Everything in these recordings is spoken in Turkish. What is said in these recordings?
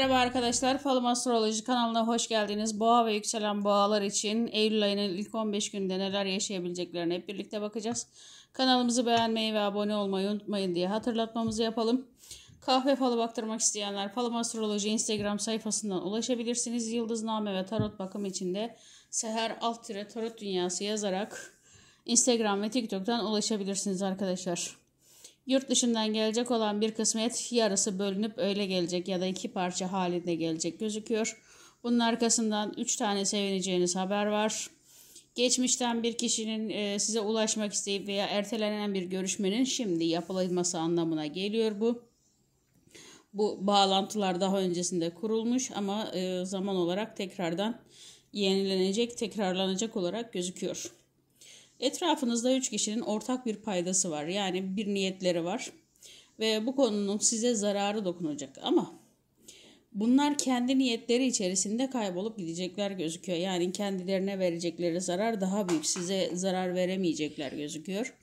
Merhaba arkadaşlar, Falım Astroloji kanalına hoş geldiniz. Boğa ve yükselen boğalar için Eylül ayının ilk 15 günde neler yaşayabileceklerine hep birlikte bakacağız. Kanalımızı beğenmeyi ve abone olmayı unutmayın diye hatırlatmamızı yapalım. Kahve falı baktırmak isteyenler Falım Astroloji Instagram sayfasından ulaşabilirsiniz. Yıldızname ve tarot bakım için de Seher Alt Tarot Dünyası yazarak Instagram ve TikTok'tan ulaşabilirsiniz arkadaşlar. Yurt dışından gelecek olan bir kısmet yarısı bölünüp öyle gelecek ya da iki parça halinde gelecek gözüküyor. Bunun arkasından 3 tane sevineceğiniz haber var. Geçmişten bir kişinin e, size ulaşmak isteyip veya ertelenen bir görüşmenin şimdi yapılması anlamına geliyor bu. Bu bağlantılar daha öncesinde kurulmuş ama e, zaman olarak tekrardan yenilenecek, tekrarlanacak olarak gözüküyor. Etrafınızda üç kişinin ortak bir paydası var. Yani bir niyetleri var. Ve bu konunun size zararı dokunacak. Ama bunlar kendi niyetleri içerisinde kaybolup gidecekler gözüküyor. Yani kendilerine verecekleri zarar daha büyük. Size zarar veremeyecekler gözüküyor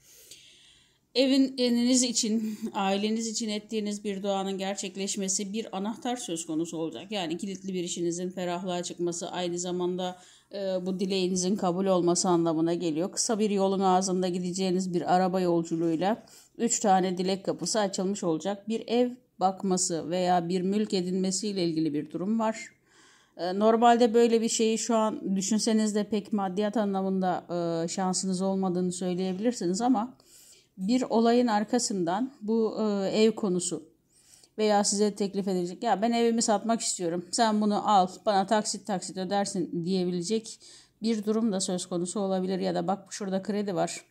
eviniz için, aileniz için ettiğiniz bir duanın gerçekleşmesi bir anahtar söz konusu olacak. Yani kilitli bir işinizin ferahlığa çıkması aynı zamanda e, bu dileğinizin kabul olması anlamına geliyor. Kısa bir yolun ağzında gideceğiniz bir araba yolculuğuyla üç tane dilek kapısı açılmış olacak. Bir ev bakması veya bir mülk edinmesiyle ilgili bir durum var. E, normalde böyle bir şeyi şu an düşünseniz de pek maddiyat anlamında e, şansınız olmadığını söyleyebilirsiniz ama bir olayın arkasından bu e, ev konusu veya size teklif edilecek ya ben evimi satmak istiyorum sen bunu al bana taksit taksit ödersin diyebilecek bir durum da söz konusu olabilir ya da bak şurada kredi var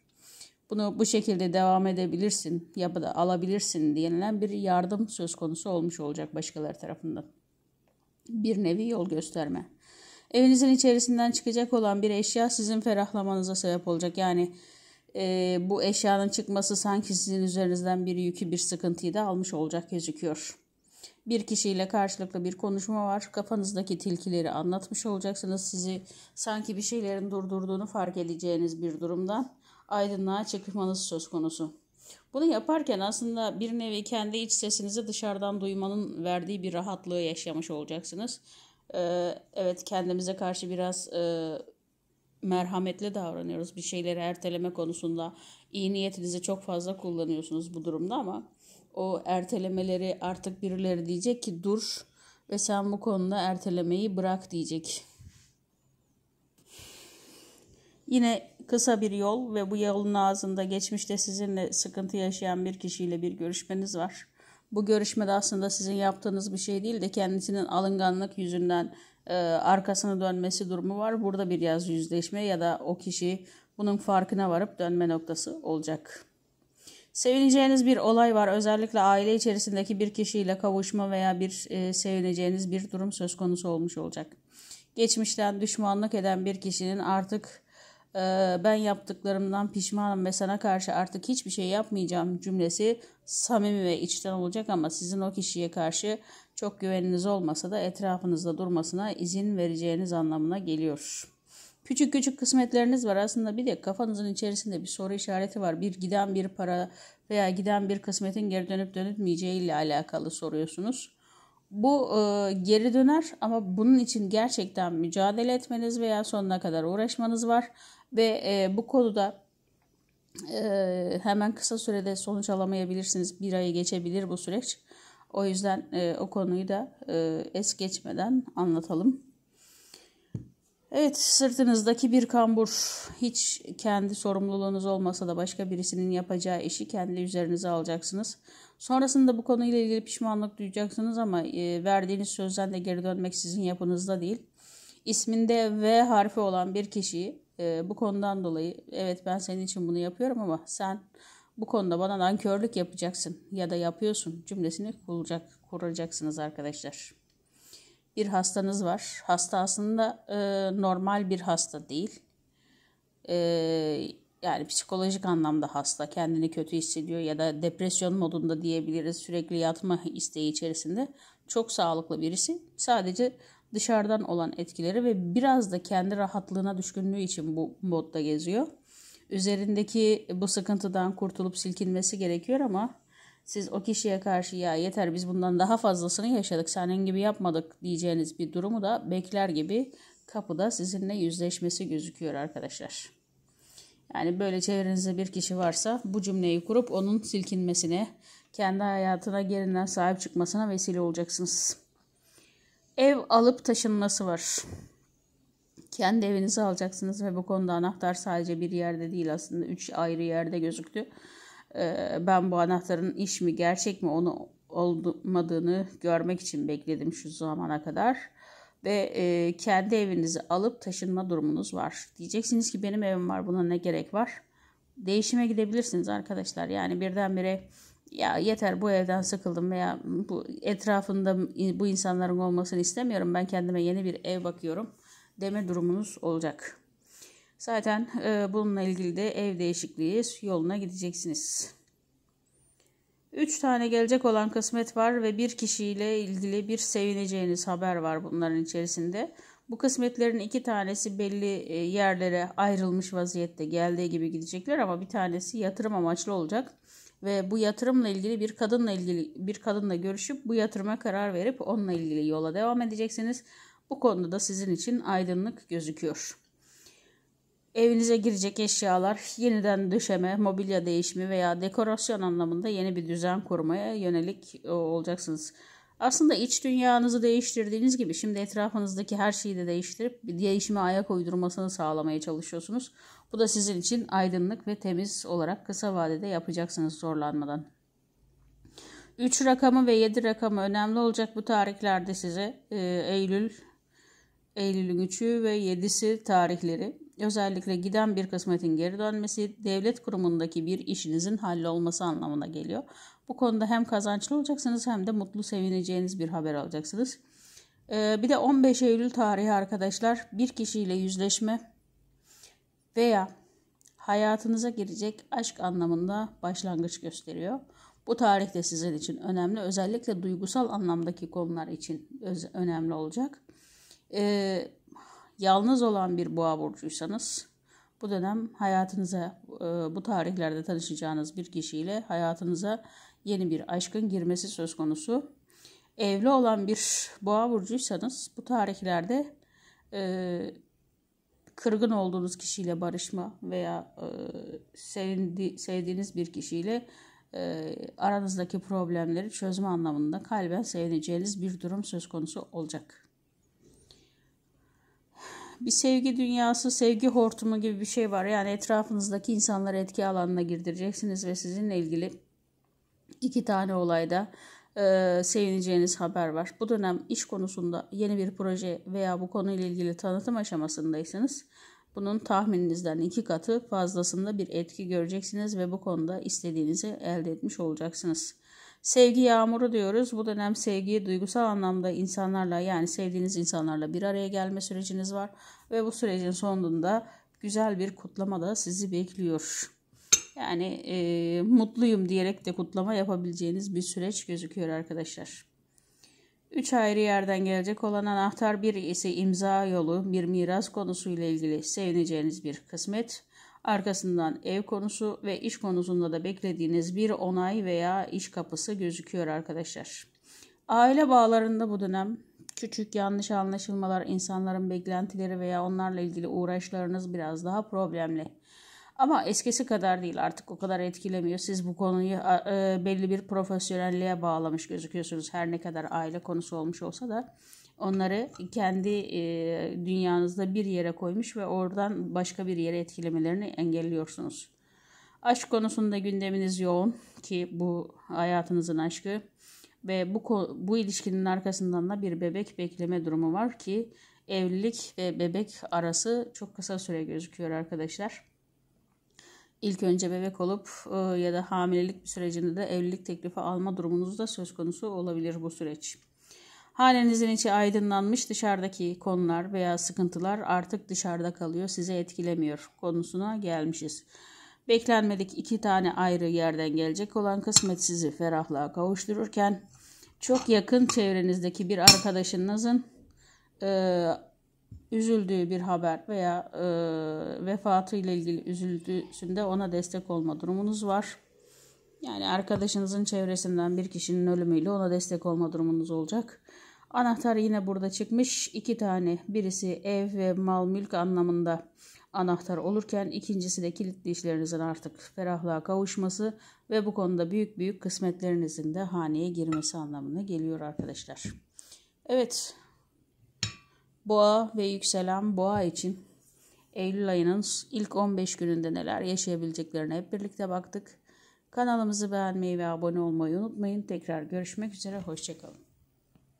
bunu bu şekilde devam edebilirsin ya da alabilirsin denilen bir yardım söz konusu olmuş olacak başkaları tarafından. Bir nevi yol gösterme. Evinizin içerisinden çıkacak olan bir eşya sizin ferahlamanıza sebep olacak. Yani e, bu eşyanın çıkması sanki sizin üzerinizden bir yükü bir sıkıntıyı da almış olacak gözüküyor. Bir kişiyle karşılıklı bir konuşma var. Kafanızdaki tilkileri anlatmış olacaksınız. Sizi sanki bir şeylerin durdurduğunu fark edeceğiniz bir durumdan aydınlığa çıkmanız söz konusu. Bunu yaparken aslında bir nevi kendi iç sesinizi dışarıdan duymanın verdiği bir rahatlığı yaşamış olacaksınız. Ee, evet kendimize karşı biraz e, merhametli davranıyoruz bir şeyleri erteleme konusunda. iyi niyetinizi çok fazla kullanıyorsunuz bu durumda ama o ertelemeleri artık birileri diyecek ki dur ve sen bu konuda ertelemeyi bırak diyecek. Yine kısa bir yol ve bu yolun ağzında geçmişte sizinle sıkıntı yaşayan bir kişiyle bir görüşmeniz var. Bu görüşmede aslında sizin yaptığınız bir şey değil de kendisinin alınganlık yüzünden e, arkasını dönmesi durumu var. Burada bir yaz yüzleşme ya da o kişi bunun farkına varıp dönme noktası olacak. Sevineceğiniz bir olay var. Özellikle aile içerisindeki bir kişiyle kavuşma veya bir e, sevineceğiniz bir durum söz konusu olmuş olacak. Geçmişten düşmanlık eden bir kişinin artık ee, ben yaptıklarımdan pişmanım ve sana karşı artık hiçbir şey yapmayacağım cümlesi samimi ve içten olacak ama sizin o kişiye karşı çok güveniniz olmasa da etrafınızda durmasına izin vereceğiniz anlamına geliyor. Küçük küçük kısmetleriniz var aslında bir de kafanızın içerisinde bir soru işareti var. Bir giden bir para veya giden bir kısmetin geri dönüp dönütmeyeceği ile alakalı soruyorsunuz. Bu e, geri döner ama bunun için gerçekten mücadele etmeniz veya sonuna kadar uğraşmanız var ve e, bu konuda e, hemen kısa sürede sonuç alamayabilirsiniz. Bir ayı geçebilir bu süreç. O yüzden e, o konuyu da e, es geçmeden anlatalım. Evet sırtınızdaki bir kambur hiç kendi sorumluluğunuz olmasa da başka birisinin yapacağı işi kendi üzerinize alacaksınız. Sonrasında bu konuyla ilgili pişmanlık duyacaksınız ama e, verdiğiniz sözden de geri dönmek sizin yapınızda değil. İsminde V harfi olan bir kişiyi e, bu konudan dolayı evet ben senin için bunu yapıyorum ama sen bu konuda bana nankörlük yapacaksın ya da yapıyorsun cümlesini kuracak, kuracaksınız arkadaşlar bir hastanız var. Hasta aslında e, normal bir hasta değil. E, yani psikolojik anlamda hasta, kendini kötü hissediyor ya da depresyon modunda diyebiliriz. Sürekli yatma isteği içerisinde. Çok sağlıklı birisi. Sadece dışarıdan olan etkileri ve biraz da kendi rahatlığına düşkünlüğü için bu modda geziyor. Üzerindeki bu sıkıntıdan kurtulup silkinmesi gerekiyor ama siz o kişiye karşı ya yeter biz bundan daha fazlasını yaşadık senin gibi yapmadık diyeceğiniz bir durumu da bekler gibi kapıda sizinle yüzleşmesi gözüküyor arkadaşlar. Yani böyle çevrenizde bir kişi varsa bu cümleyi kurup onun silkinmesine, kendi hayatına gerinden sahip çıkmasına vesile olacaksınız. Ev alıp taşınması var. Kendi evinizi alacaksınız ve bu konuda anahtar sadece bir yerde değil aslında üç ayrı yerde gözüktü. Ee, ben bu anahtarın iş mi gerçek mi onu olmadığını görmek için bekledim şu zamana kadar. Ve e, kendi evinizi alıp taşınma durumunuz var. Diyeceksiniz ki benim evim var buna ne gerek var? Değişime gidebilirsiniz arkadaşlar. Yani birdenbire ya yeter bu evden sıkıldım veya bu etrafında bu insanların olmasını istemiyorum. Ben kendime yeni bir ev bakıyorum deme durumunuz olacak. Zaten e, bununla ilgili de ev değişikliği yoluna gideceksiniz. 3 tane gelecek olan kısmet var ve bir kişiyle ilgili bir sevineceğiniz haber var bunların içerisinde. Bu kısmetlerin iki tanesi belli e, yerlere ayrılmış vaziyette geldiği gibi gidecekler ama bir tanesi yatırım amaçlı olacak ve bu yatırımla ilgili bir kadınla ilgili bir kadınla görüşüp bu yatırıma karar verip onunla ilgili yola devam edeceksiniz. Bu konuda da sizin için aydınlık gözüküyor. Evinize girecek eşyalar, yeniden döşeme, mobilya değişimi veya dekorasyon anlamında yeni bir düzen kurmaya yönelik e, olacaksınız. Aslında iç dünyanızı değiştirdiğiniz gibi şimdi etrafınızdaki her şeyi de değiştirip bir değişime ayak uydurmasını sağlamaya çalışıyorsunuz. Bu da sizin için aydınlık ve temiz olarak kısa vadede yapacaksınız zorlanmadan. 3 rakamı ve 7 rakamı önemli olacak bu tarihlerde size. E, Eylül, Eylül'ün 3'ü ve 7'si tarihleri özellikle giden bir kısmetin geri dönmesi devlet kurumundaki bir işinizin hallolması anlamına geliyor. Bu konuda hem kazançlı olacaksınız hem de mutlu sevineceğiniz bir haber alacaksınız. Ee, bir de 15 Eylül tarihi arkadaşlar bir kişiyle yüzleşme veya hayatınıza girecek aşk anlamında başlangıç gösteriyor. Bu tarih de sizin için önemli. Özellikle duygusal anlamdaki konular için önemli olacak. Ee, yalnız olan bir boğa burcuysanız bu dönem hayatınıza e, bu tarihlerde tanışacağınız bir kişiyle hayatınıza yeni bir aşkın girmesi söz konusu. Evli olan bir boğa burcuysanız bu tarihlerde e, kırgın olduğunuz kişiyle barışma veya e, sevdiğiniz bir kişiyle aranızdaki problemleri çözme anlamında kalben sevineceğiniz bir durum söz konusu olacak bir sevgi dünyası, sevgi hortumu gibi bir şey var. Yani etrafınızdaki insanları etki alanına girdireceksiniz ve sizinle ilgili iki tane olayda e, sevineceğiniz haber var. Bu dönem iş konusunda yeni bir proje veya bu konuyla ilgili tanıtım aşamasındaysanız bunun tahmininizden iki katı fazlasında bir etki göreceksiniz ve bu konuda istediğinizi elde etmiş olacaksınız. Sevgi yağmuru diyoruz. Bu dönem sevgi, duygusal anlamda insanlarla yani sevdiğiniz insanlarla bir araya gelme süreciniz var. Ve bu sürecin sonunda güzel bir kutlama da sizi bekliyor. Yani e, mutluyum diyerek de kutlama yapabileceğiniz bir süreç gözüküyor arkadaşlar. Üç ayrı yerden gelecek olan anahtar bir ise imza yolu, bir miras konusuyla ilgili sevineceğiniz bir kısmet. Arkasından ev konusu ve iş konusunda da beklediğiniz bir onay veya iş kapısı gözüküyor arkadaşlar. Aile bağlarında bu dönem küçük yanlış anlaşılmalar, insanların beklentileri veya onlarla ilgili uğraşlarınız biraz daha problemli. Ama eskisi kadar değil artık o kadar etkilemiyor. Siz bu konuyu e, belli bir profesyonelliğe bağlamış gözüküyorsunuz her ne kadar aile konusu olmuş olsa da onları kendi e, dünyanızda bir yere koymuş ve oradan başka bir yere etkilemelerini engelliyorsunuz. Aşk konusunda gündeminiz yoğun ki bu hayatınızın aşkı ve bu bu ilişkinin arkasından da bir bebek bekleme durumu var ki evlilik ve bebek arası çok kısa süre gözüküyor arkadaşlar. İlk önce bebek olup e, ya da hamilelik sürecinde de evlilik teklifi alma durumunuz da söz konusu olabilir bu süreç. Hanenizin içi aydınlanmış dışarıdaki konular veya sıkıntılar artık dışarıda kalıyor sizi etkilemiyor konusuna gelmişiz. Beklenmedik iki tane ayrı yerden gelecek olan kısmet sizi ferahlığa kavuştururken çok yakın çevrenizdeki bir arkadaşınızın e, üzüldüğü bir haber veya e, vefatı ile ilgili üzüldüğünde ona destek olma durumunuz var. Yani arkadaşınızın çevresinden bir kişinin ölümüyle ona destek olma durumunuz olacak. Anahtar yine burada çıkmış. İki tane. Birisi ev ve mal mülk anlamında anahtar olurken ikincisi de kilitli işlerinizin artık ferahlığa kavuşması ve bu konuda büyük büyük kısmetlerinizin de haneye girmesi anlamına geliyor arkadaşlar. Evet. Boğa ve yükselen boğa için Eylül ayının ilk 15 gününde neler yaşayabileceklerine hep birlikte baktık. Kanalımızı beğenmeyi ve abone olmayı unutmayın. Tekrar görüşmek üzere. Hoşçakalın.